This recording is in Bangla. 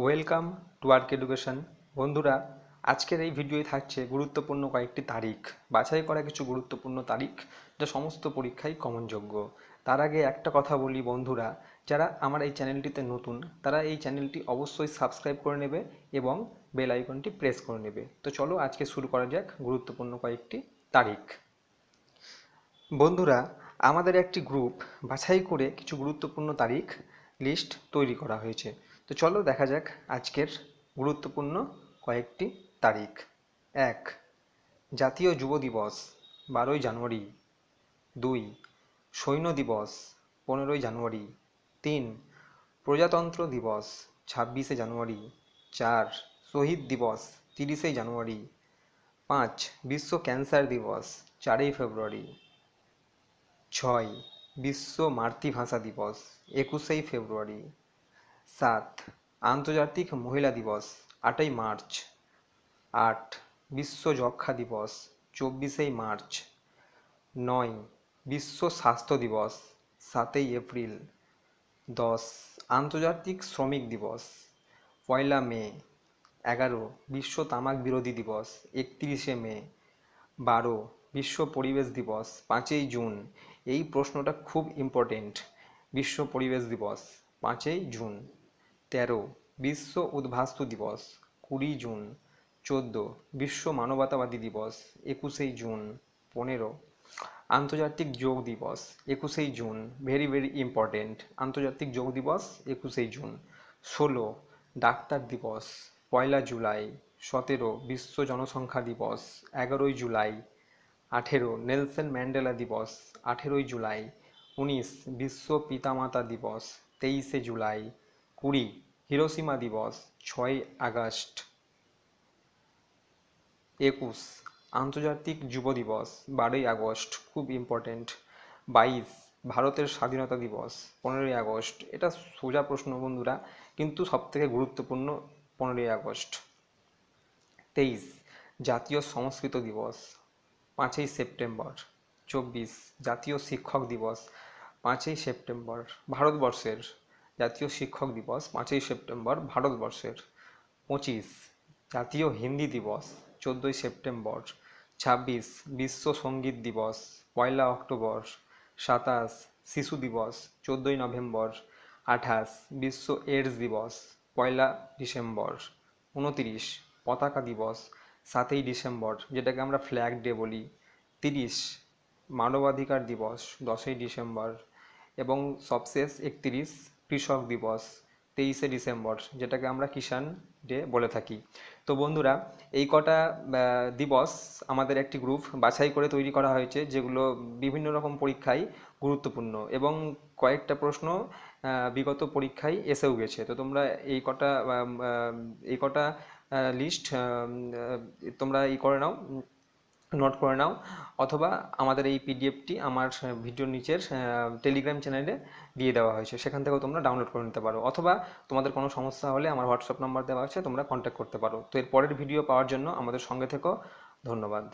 ওয়েলকাম টু আর্ক এডুকেশন বন্ধুরা আজকের এই ভিডিওয়ে থাকছে গুরুত্বপূর্ণ কয়েকটি তারিখ বাছাই করা কিছু গুরুত্বপূর্ণ তারিখ যা সমস্ত পরীক্ষায় কমনযোগ্য তার আগে একটা কথা বলি বন্ধুরা যারা আমার এই চ্যানেলটিতে নতুন তারা এই চ্যানেলটি অবশ্যই সাবস্ক্রাইব করে নেবে এবং বেল আইকনটি প্রেস করে নেবে তো চলো আজকে শুরু করা যাক গুরুত্বপূর্ণ কয়েকটি তারিখ বন্ধুরা আমাদের একটি গ্রুপ বাছাই করে কিছু গুরুত্বপূর্ণ তারিখ লিস্ট তৈরি করা হয়েছে তো চলো দেখা যাক আজকের গুরুত্বপূর্ণ কয়েকটি তারিখ এক জাতীয় যুব দিবস বারোই জানুয়ারি দুই সৈন্য দিবস পনেরোই জানুয়ারি তিন প্রজাতন্ত্র দিবস ছাব্বিশে জানুয়ারি চার শহীদ দিবস তিরিশে জানুয়ারি পাঁচ বিশ্ব ক্যান্সার দিবস চারই ফেব্রুয়ারি ছয় বিশ্ব মাতৃভাষা দিবস একুশেই ফেব্রুয়ারি সাত আন্তর্জাতিক মহিলা দিবস আটই মার্চ আট বিশ্ব যক্ষা দিবস চব্বিশে মার্চ নয় বিশ্ব স্বাস্থ্য দিবস সাতই এপ্রিল দশ আন্তর্জাতিক শ্রমিক দিবস পয়লা মে এগারো বিশ্ব তামাক বিরোধী দিবস একত্রিশে মে বারো বিশ্ব পরিবেশ দিবস পাঁচই জুন এই প্রশ্নটা খুব ইম্পর্টেন্ট বিশ্ব পরিবেশ দিবস পাঁচই জুন তেরো বিশ্ব উদ্ভাস্তু দিবস কুড়ি জুন চোদ্দ বিশ্ব মানবতাবাদী দিবস একুশেই জুন পনেরো আন্তর্জাতিক যোগ দিবস একুশেই জুন ভেরি ভেরি ইম্পর্টেন্ট আন্তর্জাতিক যোগ দিবস একুশেই জুন ষোলো ডাক্তার দিবস পয়লা জুলাই সতেরো বিশ্ব জনসংখ্যা দিবস এগারোই জুলাই আঠেরো নেলসন ম্যান্ডেলা দিবস আঠেরোই জুলাই উনিশ বিশ্ব পিতামাতা দিবস তেইশে জুলাই কুড়ি হিরোসীমা দিবস ছয় আগস্ট একুশ আন্তর্জাতিক যুব দিবস বারোই আগস্ট খুব ইম্পর্টেন্ট বাইশ ভারতের স্বাধীনতা দিবস পনেরোই আগস্ট এটা সোজা প্রশ্ন বন্ধুরা কিন্তু সবথেকে গুরুত্বপূর্ণ পনেরোই আগস্ট তেইশ জাতীয় সংস্কৃত দিবস পাঁচই সেপ্টেম্বর চব্বিশ জাতীয় শিক্ষক দিবস পাঁচই সেপ্টেম্বর ভারতবর্ষের জাতীয় শিক্ষক দিবস পাঁচই সেপ্টেম্বর ভারতবর্ষের পঁচিশ জাতীয় হিন্দি দিবস চোদ্দোই সেপ্টেম্বর ছাব্বিশ বিশ্ব সঙ্গীত দিবস পয়লা অক্টোবর সাতাশ শিশু দিবস চোদ্দোই নভেম্বর আঠাশ বিশ্ব এইডস দিবস পয়লা ডিসেম্বর উনতিরিশ পতাকা দিবস সাতই ডিসেম্বর যেটাকে আমরা ফ্ল্যাগ ডে বলি তিরিশ মানবাধিকার দিবস দশই ডিসেম্বর এবং সবশেষ একত্রিশ কৃষক দিবস তেইশে ডিসেম্বর যেটাকে আমরা কিষাণ ডে বলে থাকি তো বন্ধুরা এই কটা দিবস আমাদের একটি গ্রুপ বাছাই করে তৈরি করা হয়েছে যেগুলো বিভিন্ন রকম পরীক্ষায় গুরুত্বপূর্ণ এবং কয়েকটা প্রশ্ন বিগত পরীক্ষায় এসেও গেছে তো তোমরা এই কটা এই কটা লিস্ট তোমরা ই করে নাও নোট করে নাও অথবা আমাদের এই পিডিএফটি আমার ভিডিওর নিচের টেলিগ্রাম চ্যানেলে দিয়ে দেওয়া হয়েছে সেখান থেকেও তোমরা ডাউনলোড করে নিতে পারো অথবা তোমাদের কোনো সমস্যা হলে আমার হোয়াটসঅ্যাপ নাম্বার দেওয়া আছে তোমরা কন্ট্যাক্ট করতে পারো তো এর পরের ভিডিও পাওয়ার জন্য আমাদের সঙ্গে থেকো ধন্যবাদ